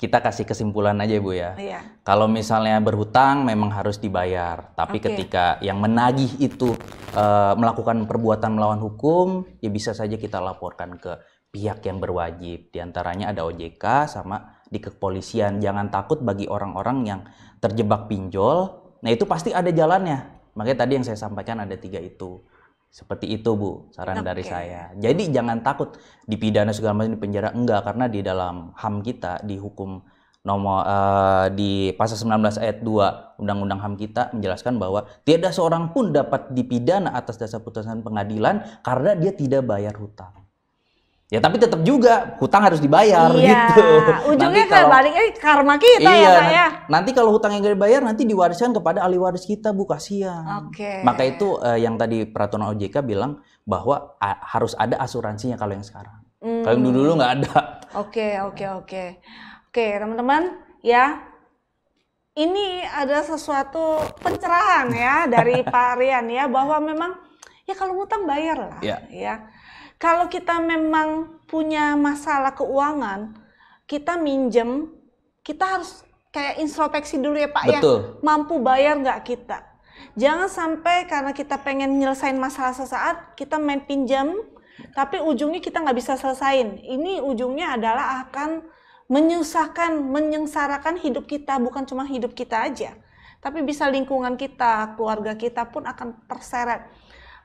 kita kasih kesimpulan aja Bu ya. Iya. Kalau misalnya berhutang memang harus dibayar, tapi okay. ketika yang menagih itu uh, melakukan perbuatan melawan hukum, ya bisa saja kita laporkan ke pihak yang berwajib. Di antaranya ada OJK sama di kepolisian. Jangan takut bagi orang-orang yang terjebak pinjol. Nah, itu pasti ada jalannya. Makanya tadi yang saya sampaikan ada tiga itu seperti itu Bu, saran okay. dari saya. Jadi jangan takut dipidana segala macam di penjara enggak karena di dalam HAM kita di hukum nomor uh, di pasal 19 ayat 2 Undang-Undang HAM kita menjelaskan bahwa tiada seorang pun dapat dipidana atas dasar putusan pengadilan karena dia tidak bayar hutang. Ya tapi tetap juga hutang harus dibayar iya. gitu. Ujungnya nanti kalau, baliknya eh, karma kita ya, iya, ya saya. Nanti kalau hutang yang gak dibayar nanti diwariskan kepada ahli waris kita bu kasihan. Oke. Okay. Maka itu eh, yang tadi peraturan OJK bilang bahwa a, harus ada asuransinya kalau yang sekarang. Hmm. Kalau dulu dulu nggak ada. Oke okay, oke okay, oke okay. oke teman-teman ya ini ada sesuatu pencerahan ya dari Pak Rian ya bahwa memang ya kalau hutang bayar lah yeah. ya, ya. Kalau kita memang punya masalah keuangan, kita minjem, kita harus kayak introspeksi dulu ya Pak ya. Betul. ya, mampu bayar nggak kita. Jangan sampai karena kita pengen nyelesain masalah sesaat, kita main pinjam, tapi ujungnya kita nggak bisa selesain. Ini ujungnya adalah akan menyusahkan, menyengsarakan hidup kita, bukan cuma hidup kita aja, tapi bisa lingkungan kita, keluarga kita pun akan terseret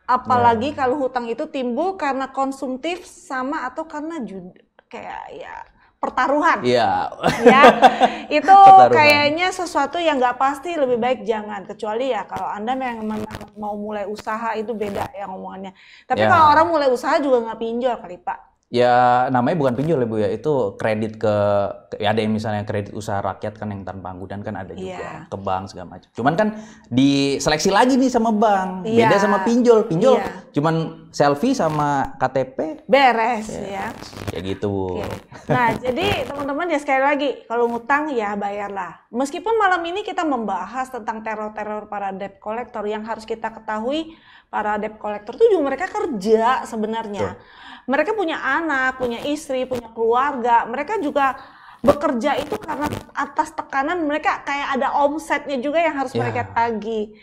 Apalagi ya. kalau hutang itu timbul karena konsumtif sama atau karena jud kayak ya pertaruhan. Iya. Ya. Itu pertaruhan. kayaknya sesuatu yang nggak pasti lebih baik jangan kecuali ya kalau Anda memang mau mulai usaha itu beda ya omongannya. Tapi ya. kalau orang mulai usaha juga nggak pinjol kali Pak. Ya namanya bukan pinjol ya Bu ya, itu kredit ke, ya ada yang misalnya kredit usaha rakyat kan yang tanpa anggudan kan ada juga yeah. ke bank segala macam. Cuman kan diseleksi lagi nih sama bank. Yeah. Beda sama pinjol. Pinjol yeah. cuman selfie sama KTP beres ya. Ya, ya gitu Bu. Okay. Nah, jadi teman-teman ya sekali lagi kalau ngutang ya bayarlah. Meskipun malam ini kita membahas tentang teror-teror para debt collector yang harus kita ketahui para debt collector tuh juga mereka kerja sebenarnya. Mereka punya anak, punya istri, punya keluarga. Mereka juga bekerja itu karena atas tekanan mereka kayak ada omsetnya juga yang harus yeah. mereka tagih.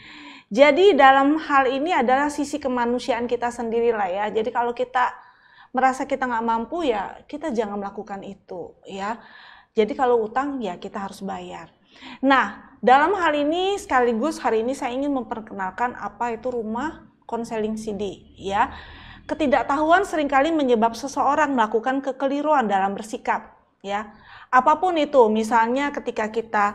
Jadi dalam hal ini adalah sisi kemanusiaan kita sendiri lah ya. Jadi kalau kita merasa kita nggak mampu ya kita jangan melakukan itu ya. Jadi kalau utang ya kita harus bayar. Nah dalam hal ini sekaligus hari ini saya ingin memperkenalkan apa itu rumah konseling CD ya. Ketidaktahuan seringkali menyebab seseorang melakukan kekeliruan dalam bersikap ya. Apapun itu, misalnya ketika kita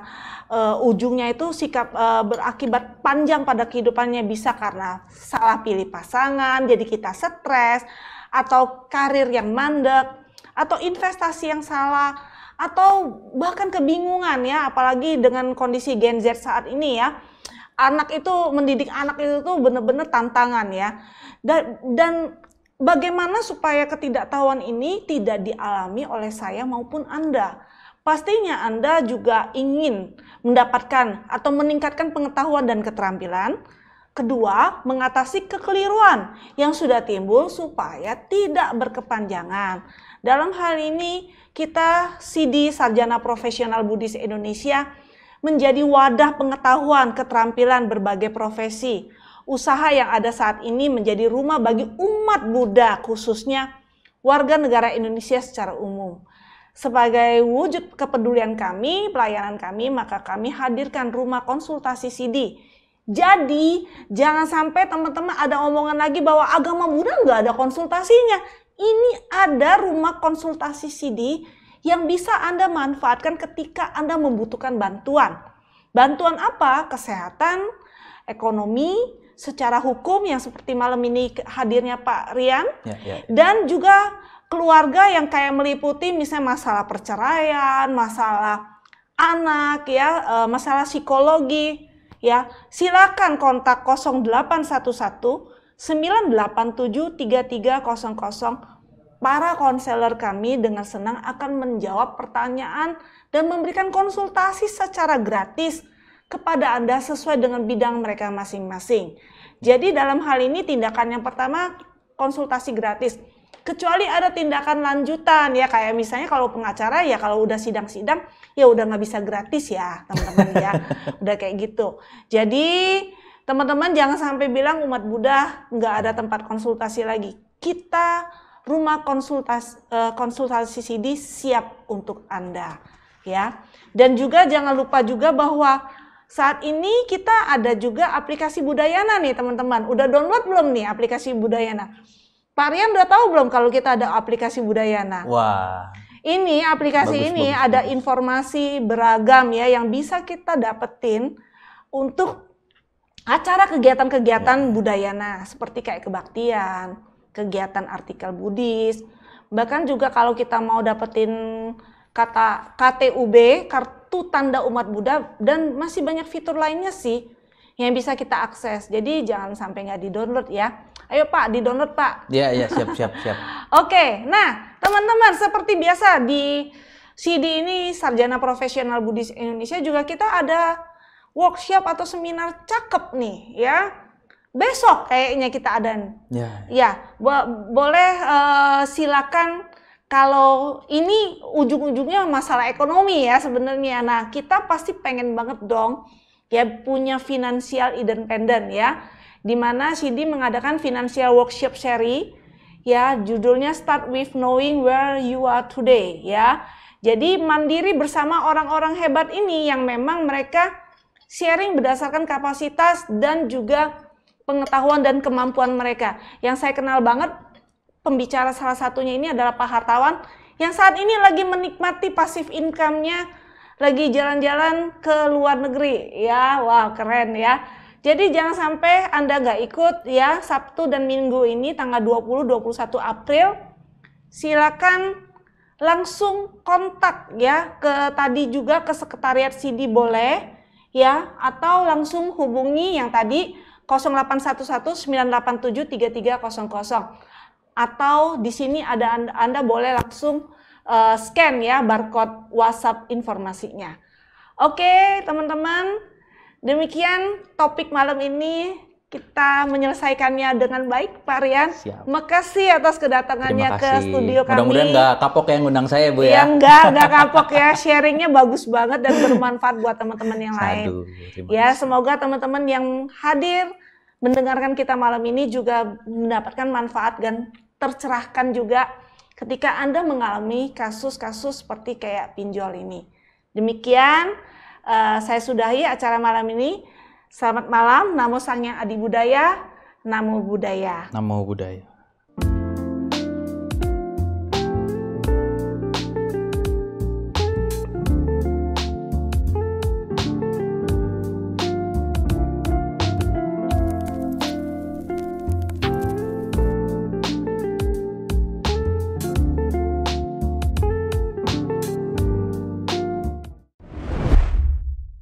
uh, ujungnya itu sikap uh, berakibat panjang pada kehidupannya bisa karena salah pilih pasangan, jadi kita stres atau karir yang mandek atau investasi yang salah atau bahkan kebingungan ya apalagi dengan kondisi Gen Z saat ini ya anak itu mendidik anak itu tuh bener-bener tantangan ya dan, dan bagaimana supaya ketidaktahuan ini tidak dialami oleh saya maupun anda pastinya anda juga ingin mendapatkan atau meningkatkan pengetahuan dan keterampilan Kedua, mengatasi kekeliruan yang sudah timbul supaya tidak berkepanjangan. Dalam hal ini, kita CD Sarjana Profesional Budis Indonesia menjadi wadah pengetahuan keterampilan berbagai profesi. Usaha yang ada saat ini menjadi rumah bagi umat Buddha khususnya warga negara Indonesia secara umum. Sebagai wujud kepedulian kami, pelayanan kami, maka kami hadirkan rumah konsultasi CD. Jadi, jangan sampai teman-teman ada omongan lagi bahwa agama Buddha nggak ada konsultasinya. Ini ada rumah konsultasi CD yang bisa Anda manfaatkan ketika Anda membutuhkan bantuan. Bantuan apa? Kesehatan, ekonomi, secara hukum yang seperti malam ini hadirnya Pak Rian, ya, ya. dan juga keluarga yang kayak meliputi misalnya masalah perceraian, masalah anak, ya, e, masalah psikologi, ya. Silakan kontak 0811 987 3300 para konselor kami dengan senang akan menjawab pertanyaan dan memberikan konsultasi secara gratis kepada Anda sesuai dengan bidang mereka masing-masing. Jadi dalam hal ini tindakan yang pertama konsultasi gratis. Kecuali ada tindakan lanjutan ya kayak misalnya kalau pengacara ya kalau udah sidang-sidang ya udah nggak bisa gratis ya teman-teman ya udah kayak gitu. Jadi teman-teman jangan sampai bilang umat Buddha nggak ada tempat konsultasi lagi. Kita rumah eh, konsultasi, konsultasi CD siap untuk Anda. ya. Dan juga jangan lupa juga bahwa saat ini kita ada juga aplikasi Budayana nih teman-teman. Udah download belum nih aplikasi Budayana? Pak Rian udah tahu belum kalau kita ada aplikasi Budayana? Wah. Ini aplikasi bagus, ini bagus. ada informasi beragam ya yang bisa kita dapetin untuk acara kegiatan-kegiatan ya. budayana seperti kayak kebaktian, kegiatan artikel Buddhis. Bahkan juga kalau kita mau dapetin kata KTUB, kartu tanda umat Buddha dan masih banyak fitur lainnya sih yang bisa kita akses. Jadi jangan sampai nggak di-download ya. Ayo Pak, di-download Pak. Iya, iya, siap, siap, siap. Oke, nah teman-teman seperti biasa di CD ini Sarjana Profesional Buddhis Indonesia juga kita ada workshop atau seminar cakep nih ya besok kayaknya kita adan. Ya. Ya, bo boleh uh, silakan kalau ini ujung-ujungnya masalah ekonomi ya sebenarnya. Nah, kita pasti pengen banget dong ya punya financial independent ya. Di mana Sidi mengadakan financial workshop seri ya judulnya start with knowing where you are today ya. Jadi mandiri bersama orang-orang hebat ini yang memang mereka sharing berdasarkan kapasitas dan juga pengetahuan dan kemampuan mereka. Yang saya kenal banget pembicara salah satunya ini adalah Pak Hartawan yang saat ini lagi menikmati pasif income-nya lagi jalan-jalan ke luar negeri ya wow keren ya jadi jangan sampai Anda nggak ikut ya Sabtu dan Minggu ini tanggal 20-21 April silakan langsung kontak ya ke tadi juga ke sekretariat CD boleh ya atau langsung hubungi yang tadi 0811-987-3300. Atau di sini ada Anda, anda boleh langsung uh, scan ya barcode WhatsApp informasinya. Oke teman-teman, demikian topik malam ini kita menyelesaikannya dengan baik, Pak Rian. Siap. Makasih atas kedatangannya ke studio kami. Mudah-mudahan nggak kapok yang ngundang saya, Bu ya. Ya nggak, nggak kapok ya. Sharingnya bagus banget dan bermanfaat buat teman-teman yang Sadu, lain. Ya, semoga teman-teman yang hadir mendengarkan kita malam ini juga mendapatkan manfaat dan tercerahkan juga ketika Anda mengalami kasus-kasus seperti kayak pinjol ini. Demikian eh, saya sudahi acara malam ini. Selamat malam, Namo sangnya Adi Budaya, Namo Budaya. Namo Budaya.